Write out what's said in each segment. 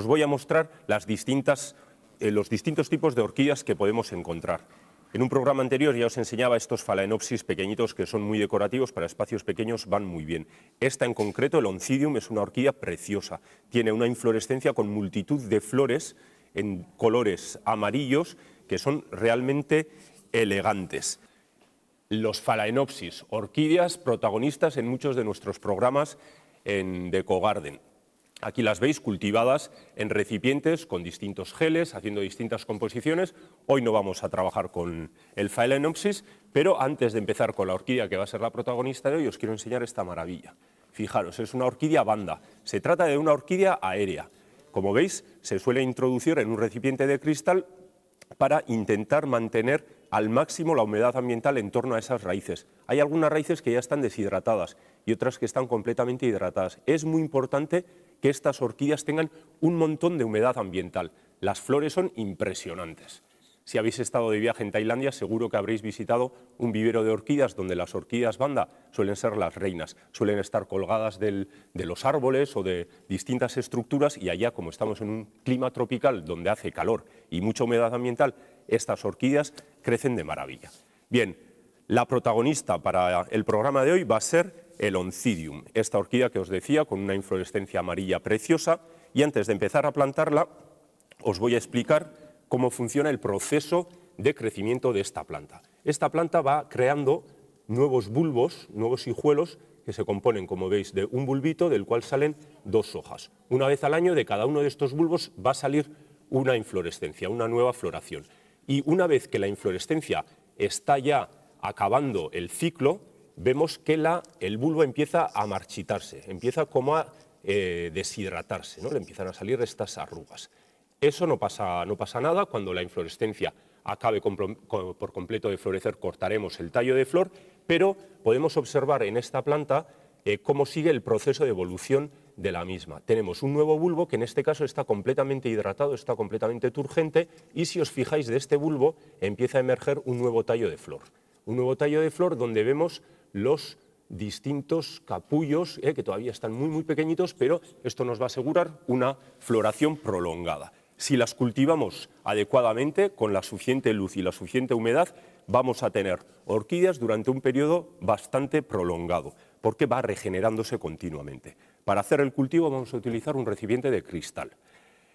Os voy a mostrar eh, los distintos tipos de orquídeas que podemos encontrar. En un programa anterior ya os enseñaba estos phalaenopsis pequeñitos que son muy decorativos, para espacios pequeños van muy bien. Esta en concreto, el oncidium, es una orquídea preciosa. Tiene una inflorescencia con multitud de flores en colores amarillos que son realmente elegantes. Los phalaenopsis, orquídeas protagonistas en muchos de nuestros programas en Decogarden. Aquí las veis cultivadas en recipientes con distintos geles, haciendo distintas composiciones. Hoy no vamos a trabajar con el Phalaenopsis, pero antes de empezar con la orquídea que va a ser la protagonista de hoy, os quiero enseñar esta maravilla. Fijaros, es una orquídea banda. Se trata de una orquídea aérea. Como veis, se suele introducir en un recipiente de cristal para intentar mantener al máximo la humedad ambiental en torno a esas raíces. Hay algunas raíces que ya están deshidratadas y otras que están completamente hidratadas. Es muy importante que estas orquídeas tengan un montón de humedad ambiental. Las flores son impresionantes. Si habéis estado de viaje en Tailandia, seguro que habréis visitado un vivero de orquídeas donde las orquídeas banda suelen ser las reinas, suelen estar colgadas de los árboles o de distintas estructuras y allá, como estamos en un clima tropical donde hace calor y mucha humedad ambiental, estas orquídeas crecen de maravilla. Bien, la protagonista para el programa de hoy va a ser el Oncidium, esta orquídea que os decía con una inflorescencia amarilla preciosa. Y antes de empezar a plantarla, os voy a explicar cómo funciona el proceso de crecimiento de esta planta. Esta planta va creando nuevos bulbos, nuevos hijuelos, que se componen, como veis, de un bulbito del cual salen dos hojas. Una vez al año de cada uno de estos bulbos va a salir una inflorescencia, una nueva floración. Y una vez que la inflorescencia está ya acabando el ciclo, vemos que el bulbo empieza a marchitarse, empieza como a eh, deshidratarse, le empiezan a salir estas arrugas. Eso no pasa, nada, cuando la inflorescencia acabe por completo de florecer cortaremos el tallo de flor, pero podemos observar en esta planta eh, cómo sigue el proceso de evolución de la misma. Tenemos un nuevo bulbo que en este caso está completamente hidratado, está completamente turgente y si os fijáis de este bulbo empieza a emerger un nuevo tallo de flor. Un nuevo tallo de flor donde vemos los distintos capullos eh, que todavía están muy, muy pequeñitos, pero esto nos va a asegurar una floración prolongada. Si las cultivamos adecuadamente, con la suficiente luz y la suficiente humedad, vamos a tener orquídeas durante un periodo bastante prolongado, porque va regenerándose continuamente. Para hacer el cultivo vamos a utilizar un recipiente de cristal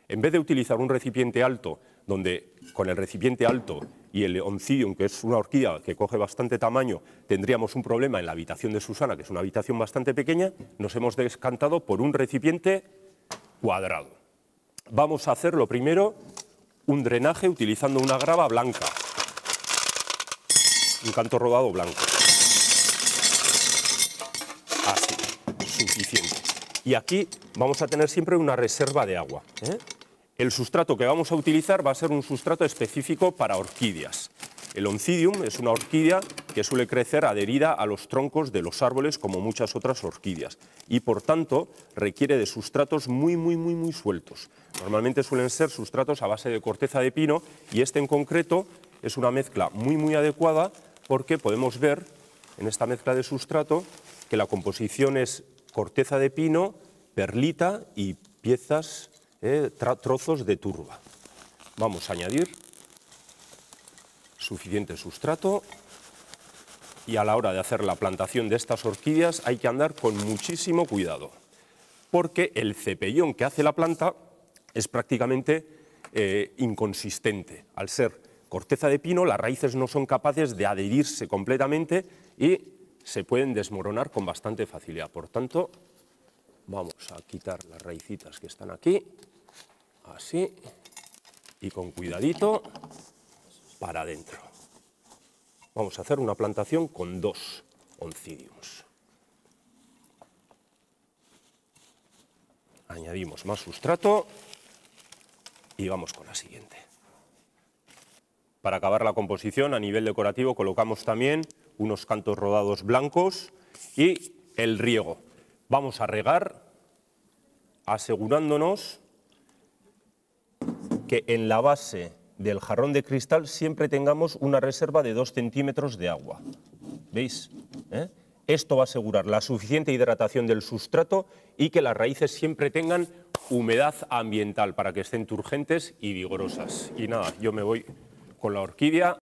en vez de utilizar un recipiente alto, donde con el recipiente alto y el oncidium, que es una orquídea que coge bastante tamaño, tendríamos un problema en la habitación de Susana, que es una habitación bastante pequeña, nos hemos descantado por un recipiente cuadrado. Vamos a lo primero un drenaje utilizando una grava blanca, un canto rodado blanco. Así, suficiente. Y aquí vamos a tener siempre una reserva de agua. ¿eh? El sustrato que vamos a utilizar va a ser un sustrato específico para orquídeas. El oncidium es una orquídea que suele crecer adherida a los troncos de los árboles como muchas otras orquídeas y por tanto requiere de sustratos muy muy muy muy sueltos. Normalmente suelen ser sustratos a base de corteza de pino y este en concreto es una mezcla muy muy adecuada porque podemos ver en esta mezcla de sustrato que la composición es corteza de pino, perlita y piezas ¿eh? trozos de turba. Vamos a añadir suficiente sustrato y a la hora de hacer la plantación de estas orquídeas hay que andar con muchísimo cuidado, porque el cepellón que hace la planta es prácticamente eh, inconsistente. Al ser corteza de pino, las raíces no son capaces de adherirse completamente y se pueden desmoronar con bastante facilidad. Por tanto, Vamos a quitar las raicitas que están aquí, así, y con cuidadito para adentro. Vamos a hacer una plantación con dos oncidiums. Añadimos más sustrato y vamos con la siguiente. Para acabar la composición, a nivel decorativo, colocamos también unos cantos rodados blancos y el riego. Vamos a regar asegurándonos que en la base del jarrón de cristal siempre tengamos una reserva de 2 centímetros de agua. ¿Veis? ¿Eh? Esto va a asegurar la suficiente hidratación del sustrato y que las raíces siempre tengan humedad ambiental para que estén turgentes y vigorosas. Y nada, yo me voy con la orquídea.